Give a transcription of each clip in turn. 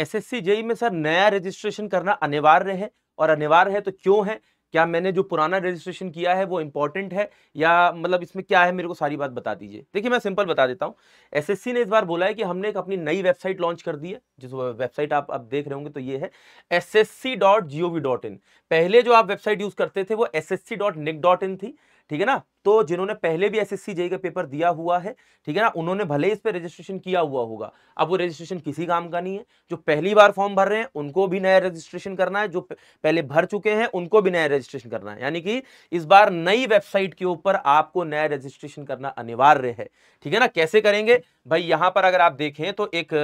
SSC JE e में sir नया registration करना अनिवार्य है और अनिवार्य है तो क्यों है क्या मैंने जो पुराना रजिस्ट्रेशन किया है वो इंपॉर्टेंट है या मतलब इसमें क्या है मेरे को सारी बात बता दीजिए देखिए मैं सिंपल बता देता हूँ एसएससी ने इस बार बोला है कि हमने एक अपनी नई वेबसाइट लॉन्च कर दी है जिस वेबसाइट आप अब देख रहे होंगे तो ये है S S C dot G O V dot in पहले जो आप वेबसाइट यूज़ करते थे वो S S C dot NIC dot in थी ठीक है ना तो जिन्होंने पहले भी एसएससी जेई का पेपर दिया हुआ है ठीक है ना उन्होंने भले ही इस पर रजिस्ट्रेशन किया हुआ होगा अब वो रजिस्ट्रेशन किसी काम का नहीं है जो पहली बार फॉर्म भर रहे हैं उनको भी नया रजिस्ट्रेशन करना है जो पहले भर चुके हैं उनको भी नया रजिस्ट्रेशन करना है यानी कि इस बार नई वेबसाइट के ऊपर आपको नया रजिस्ट्रेशन करना अनिवार्य है ठीक है ना कैसे करेंगे भाई यहां पर अगर आप देखें तो एक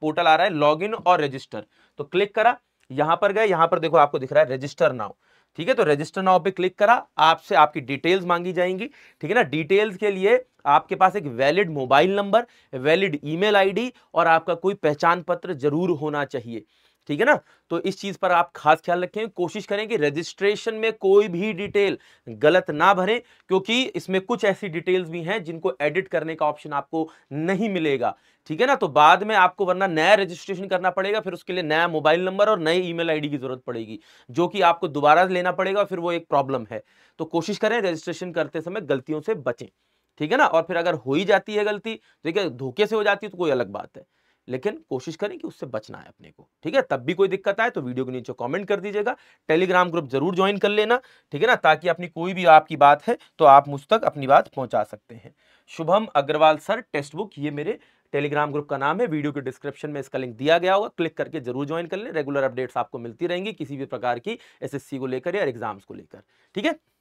पोर्टल आ रहा है लॉग इन और रजिस्टर तो क्लिक करा यहां पर गए यहां पर देखो आपको दिख रहा है रजिस्टर नाउ ठीक है तो रजिस्टर नाउ पे क्लिक करा आपसे आपकी डिटेल्स मांगी जाएंगी ठीक है ना डिटेल्स के लिए आपके पास एक valid mobile number valid email ID और आपका कोई पहचान पत्र जरूर होना चाहिए ठीक है ना तो इस चीज पर आप खास ख्याल रखें कोशिश करें कि रजिस्ट्रेशन में कोई भी डिटेल गलत ना भरें क्योंकि इसमें कुछ ऐसी डिटेल्स भी हैं जिनको एडिट करने का ऑप्शन आपको नहीं मिलेगा ठीक है ना तो बाद में आपको वरना नया रजिस्ट्रेशन करना पड़ेगा फिर उसके लिए नया मोबाइल नंबर और नए ईमेल आईडी की जरूरत पड़ेगी जो कि आपको दोबारा लेना पड़ेगा फिर वो एक प्रॉब्लम है तो कोशिश करें रजिस्ट्रेशन करते समय गलतियों से बचें ठीक है ना और फिर अगर हो ही जाती है गलती ठीक है धोखे से हो जाती है तो कोई अलग बात है लेकिन कोशिश करें कि उससे बचना है अपने को ठीक है तब भी कोई दिक्कत आए तो वीडियो के नीचे कमेंट कर दीजिएगा टेलीग्राम ग्रुप जरूर ज्वाइन कर लेना ठीक है ना ताकि अपनी कोई भी आपकी बात है तो आप मुझ तक अपनी बात पहुंचा सकते हैं Shubham Agrawal sir text book ये मेरे टेलीग्राम ग्रुप का नाम है वीडियो के डिस्क्रिप्शन में इसका लिंक दिया गया होगा क्लिक करके जरूर ज्वाइन कर ले रेगुलर अपडेट्स आपको मिलती रहेंगी किसी भी प्रकार की एस को लेकर या एग्जाम्स को लेकर ठीक है